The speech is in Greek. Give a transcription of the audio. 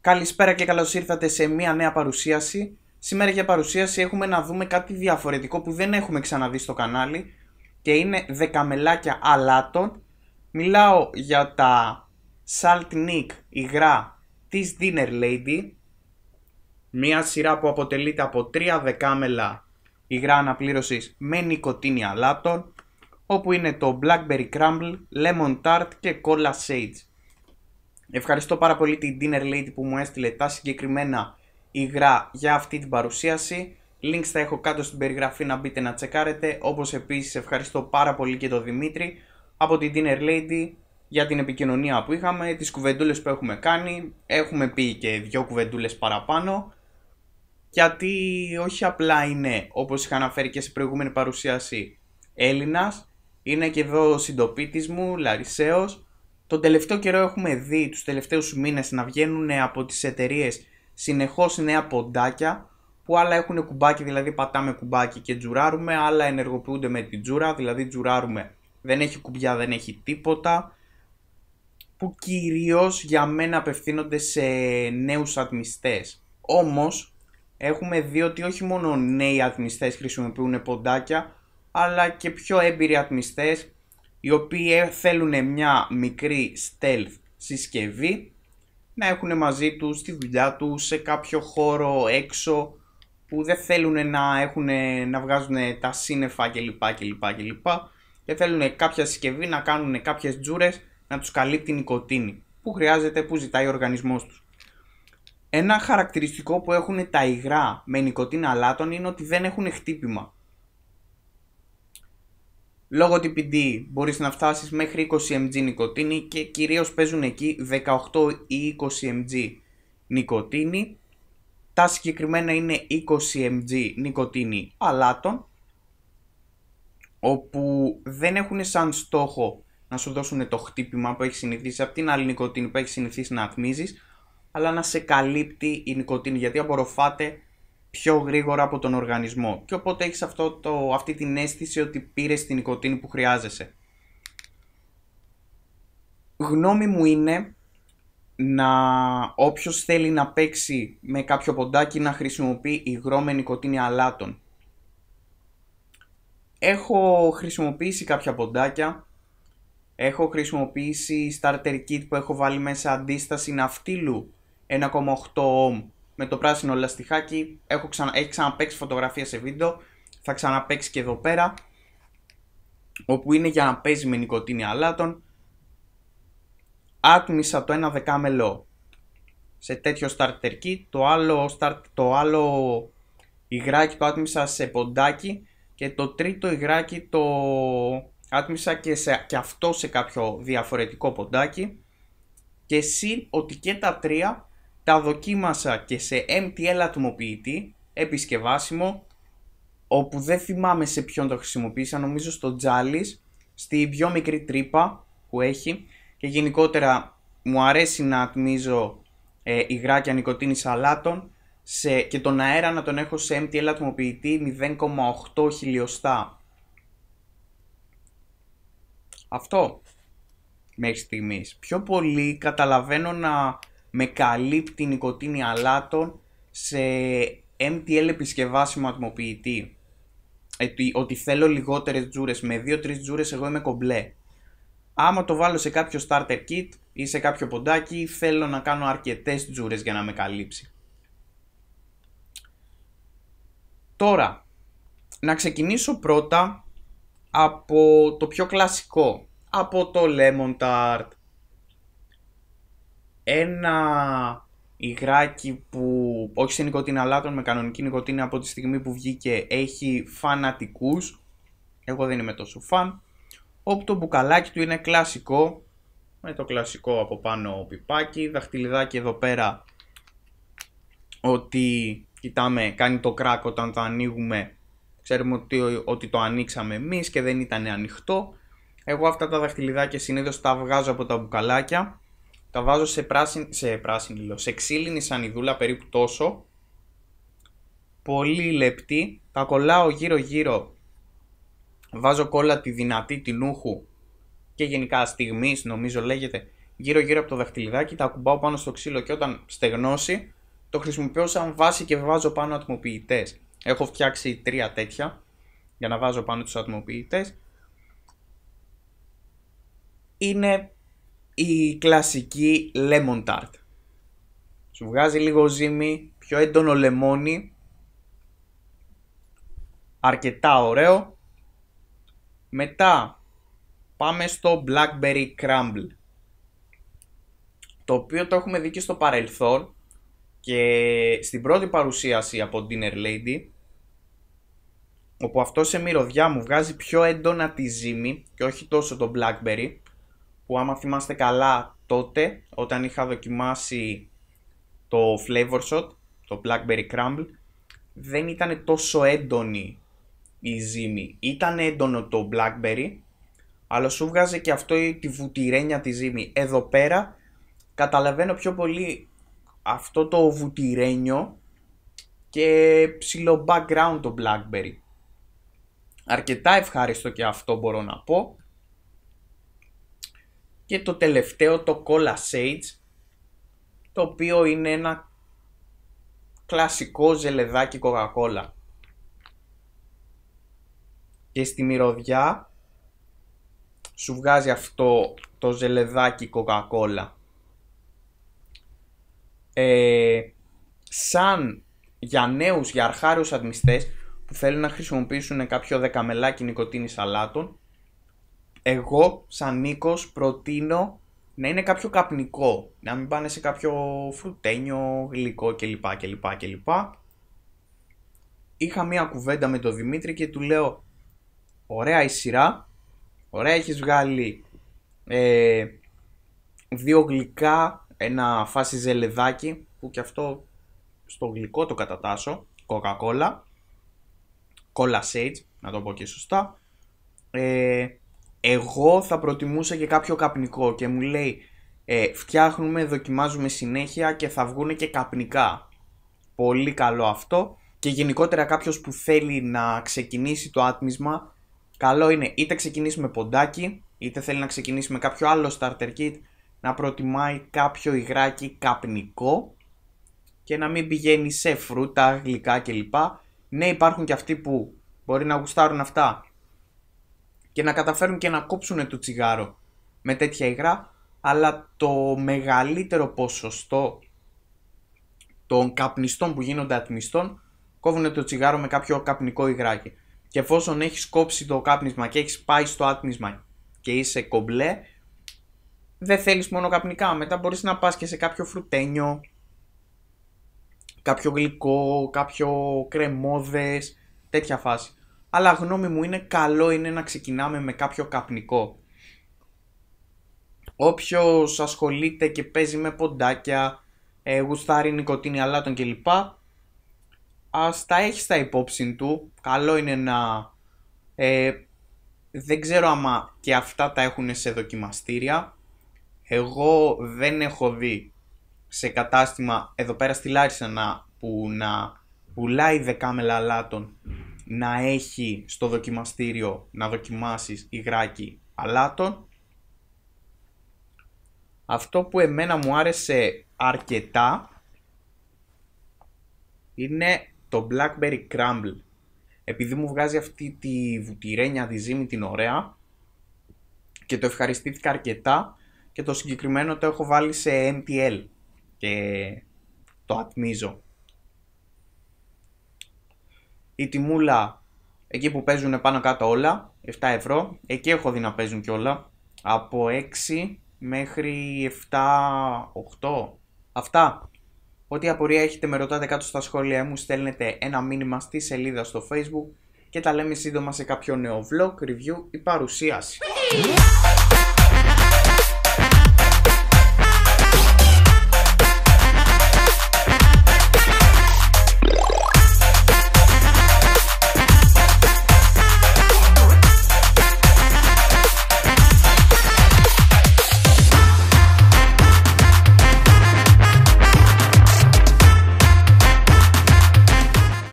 Καλησπέρα και καλώς ήρθατε σε μια νέα παρουσίαση. Σήμερα για παρουσίαση έχουμε να δούμε κάτι διαφορετικό που δεν έχουμε ξαναδεί στο κανάλι και είναι δεκαμελάκια αλάτων. Μιλάω για τα Salt Nick υγρά της Dinner Lady. Μια σειρά που αποτελείται από τρία δεκάμελα υγρά αναπλήρωσης με νοικοτήνη αλάτων όπου είναι το Blackberry Crumble, Lemon Tart και Cola Sage. Ευχαριστώ πάρα πολύ την Dinner Lady που μου έστειλε τα συγκεκριμένα υγρά για αυτή την παρουσίαση. Links θα έχω κάτω στην περιγραφή να μπείτε να τσεκάρετε. Όπως επίσης ευχαριστώ πάρα πολύ και τον Δημήτρη από την Dinner Lady για την επικοινωνία που είχαμε, τις κουβεντούλες που έχουμε κάνει. Έχουμε πει και δυο κουβεντούλες παραπάνω. Γιατί όχι απλά είναι, όπως είχα αναφέρει και σε προηγούμενη παρουσίαση, Έλληνας. Είναι και εδώ συντοπίτης μου, Λαρισαίος τον τελευταίο καιρό έχουμε δει τους τελευταίους μήνες να βγαίνουν από τις εταιρείες συνεχώς νέα ποντάκια που άλλα έχουν κουμπάκι, δηλαδή πατάμε κουμπάκι και τζουράρουμε, άλλα ενεργοποιούνται με την τζούρα, δηλαδή τζουράρουμε, δεν έχει κουμπιά, δεν έχει τίποτα, που κυρίως για μένα απευθύνονται σε νέους ατμιστές. Όμως, έχουμε δει ότι όχι μόνο νέοι ατμιστές χρησιμοποιούν ποντάκια, αλλά και πιο έμπειροι ατμιστές οι οποίοι ε, θέλουν μια μικρή stealth συσκευή να έχουν μαζί τους τη δουλειά τους σε κάποιο χώρο έξω που δεν θέλουν να, έχουν, ε, να βγάζουν τα σύννεφα κλπ. κλπ, κλπ. Και θέλουν κάποια συσκευή να κάνουν κάποιες τζούρες να τους καλύπτει νοικοτήνη που χρειάζεται, που ζητάει ο οργανισμός τους. Ένα χαρακτηριστικό που έχουν τα υγρά με νοικοτήνη αλάτων είναι ότι δεν έχουν χτύπημα. Λόγω TPD μπορείς να φτάσεις μέχρι 20 mg νικοτίνη και κυρίως παίζουν εκεί 18 ή 20 mg νικοτίνη. Τα συγκεκριμένα είναι 20 mg νοικοτήνη αλάτων όπου δεν έχουν σαν στόχο να σου δώσουν το χτύπημα που έχεις συνηθίσει από την άλλη νικοτίνη που έχεις συνηθίσει να αθμίζεις αλλά να σε καλύπτει η νικοτίνη γιατί απορροφάται πιο γρήγορα από τον οργανισμό. Και οπότε έχεις αυτό το, αυτή την αίσθηση ότι πήρες την νοικοτήνη που χρειάζεσαι. Γνώμη μου είναι να όποιος θέλει να παίξει με κάποιο ποντάκι να χρησιμοποιεί υγρό με νοικοτήνη αλάτων. Έχω χρησιμοποιήσει κάποια ποντάκια. Έχω χρησιμοποιήσει starter kit που έχω βάλει μέσα αντίσταση ναυτίλου 1,8 ohm με το πράσινο λαστιχάκι. Έχω ξανα, έχει ξαναπέξει φωτογραφία σε βίντεο. Θα ξαναπαίξει και εδώ πέρα. Όπου είναι για να παίζει με νοικοτήνη αλάτων. Άτμισα το ένα δεκάμελο σε τέτοιο starter kit. Το άλλο, start, το άλλο υγράκι το άτμισα σε ποντάκι. Και το τρίτο υγράκι το άτμισα και, σε, και αυτό σε κάποιο διαφορετικό ποντάκι. Και συν ότι και τα τρία τα δοκίμασα και σε MTL ατμοποιητή επισκευάσιμο, όπου δεν θυμάμαι σε ποιον το χρησιμοποίησα, νομίζω στο Τζάλις, στη πιο μικρή τρύπα που έχει και γενικότερα μου αρέσει να ατμίζω ε, υγράκια νοικοτήνης αλάτων σε, και τον αέρα να τον έχω σε MTL ατμοποιητή 0,8 χιλιοστά. Αυτό μέχρι στιγμής. Πιο πολύ καταλαβαίνω να με καλύπτει νοικοτήνη αλάτων σε MTL επισκευάσιμο ατμοποιητή. Ε, ότι, θέλω λιγότερες τζούρες. με 2-3 τζούρες εγώ είμαι κομπλέ. Άμα το βάλω σε κάποιο starter kit ή σε κάποιο ποντάκι, θέλω να κάνω αρκετές τζούρες για να με καλύψει. Τώρα, να ξεκινήσω πρώτα από το πιο κλασικό, από το lemon tart, ένα υγράκι που όχι σε νοικοτήνα αλλά με κανονική νοικοτήνη από τη στιγμή που βγήκε έχει φανατικούς εγώ δεν είμαι τόσο φαν όπου το μπουκαλάκι του είναι κλασικό με το κλασικό από πάνω πιπάκι δαχτυλιδάκι εδώ πέρα ότι κοιτάμε κάνει το κράκ όταν το ανοίγουμε ξέρουμε ότι, ότι το ανοίξαμε εμείς και δεν ήταν ανοιχτό εγώ αυτά τα δαχτυλιδάκια συνήθως τα βγάζω από τα μπουκαλάκια τα βάζω σε, πράσιν, σε πράσινη, σε ξύλινη σανιδούλα περίπου τόσο, πολύ λεπτή, τα κολλάω γύρω γύρω, βάζω κόλλα τη δυνατή την ούχου και γενικά στιγμής, νομίζω λέγεται, γύρω γύρω από το δαχτυλιδάκι, τα ακουμπάω πάνω στο ξύλο και όταν στεγνώσει, το χρησιμοποιώ σαν βάση και βάζω πάνω ατμοποιητές. Έχω φτιάξει τρία τέτοια για να βάζω πάνω τους ατμοποιητές. Είναι η κλασική lemon tart. Σου βγάζει λίγο ζύμη πιο έντονο λεμόνι, αρκετά ωραίο. Μετά πάμε στο blackberry crumble, το οποίο το έχουμε δει και στο παρελθόν και στην πρώτη παρουσίαση από Dinner Lady, όπου αυτό σε μυρωδιά μου βγάζει πιο έντονα τη ζύμη και όχι τόσο το blackberry, που άμα θυμάστε καλά τότε, όταν είχα δοκιμάσει το Flavor Shot, το Blackberry Crumble, δεν ήταν τόσο έντονη η ζύμη. Ήταν έντονο το Blackberry, αλλά σου βγάζει και αυτό τη βουτυρένια τη ζύμη. Εδώ πέρα καταλαβαίνω πιο πολύ αυτό το βουτυρένιο και ψηλό background το Blackberry. Αρκετά ευχάριστο και αυτό μπορώ να πω και το τελευταίο το Cola Sage το οποίο είναι ένα κλασικό κοκακόλα Και στη μυρωδιά σου βγάζει αυτό το ζελεδακι κοκακόλα ε, σαν για νέους, για αρχάριους ατμιστές που θέλουν να χρησιμοποιήσουν κάποιο δεκαμελάκι νοικοτήνης αλάτων, εγώ σαν Νίκος προτείνω να είναι κάποιο καπνικό, να μην πάνε σε κάποιο φρουτένιο, γλυκό κλπ. κλπ, κλπ. Είχα μία κουβέντα με τον Δημήτρη και του λέω «Ωραία η σειρά, ωραία έχεις βγάλει ε, δύο γλυκά, ένα φάση ζελεδάκι που και αυτό στο γλυκό το κατατάσω, Coca-Cola, Cola Sage, να το πω και σωστά, ε, εγώ θα προτιμούσα και κάποιο καπνικό και μου λέει ε, φτιάχνουμε, δοκιμάζουμε συνέχεια και θα βγουν και καπνικά. Πολύ καλό αυτό και γενικότερα κάποιος που θέλει να ξεκινήσει το άτμισμα καλό είναι είτε ξεκινήσει με ποντάκι είτε θέλει να ξεκινήσει με κάποιο άλλο starter kit να προτιμάει κάποιο υγράκι καπνικό και να μην πηγαίνει σε φρούτα, γλυκά κλπ. Ναι υπάρχουν και αυτοί που μπορεί να γουστάρουν αυτά και να καταφέρουν και να κόψουν το τσιγάρο με τέτοια υγρά, αλλά το μεγαλύτερο ποσοστό των καπνιστών που γίνονται ατμιστών κόβουν το τσιγάρο με κάποιο καπνικό υγράκι. Και εφόσον έχεις κόψει το κάπνισμα και έχεις πάει στο άτμισμα και είσαι κομπλέ, δεν θέλεις μόνο καπνικά. Μετά μπορείς να πας και σε κάποιο φρουτένιο, κάποιο γλυκό, κάποιο κρεμόδες, τέτοια φάση αλλά γνώμη μου είναι καλό είναι να ξεκινάμε με κάποιο καπνικό. Όποιος ασχολείται και παίζει με ποντάκια, ε, γουστάρει νοικοτήνη αλάτων κλπ. Ας τα έχει στα υπόψη του. Καλό είναι να... Ε, δεν ξέρω άμα και αυτά τα έχουν σε δοκιμαστήρια. Εγώ δεν έχω δει σε κατάστημα εδώ πέρα στη Λάρισα να, που να πουλάει δεκάμελα αλάτων να έχει στο δοκιμαστήριο να δοκιμάσεις υγράκι αλάτων. Αυτό που εμένα μου άρεσε αρκετά είναι το Blackberry Crumble. Επειδή μου βγάζει αυτή τη βουτυρένια, διζύμη την ωραία και το ευχαριστήθηκα αρκετά και το συγκεκριμένο το έχω βάλει σε MTL και το ατμίζω η τιμούλα εκεί που παίζουν πάνω κάτω όλα, 7 ευρώ, εκεί έχω δει να παίζουν κιόλα, από 6 μέχρι 7, 8, αυτά. Ό,τι απορία έχετε με ρωτάτε κάτω στα σχόλια μου, στέλνετε ένα μήνυμα στη σελίδα στο facebook και τα λέμε σύντομα σε κάποιο νέο vlog, review ή παρουσίαση.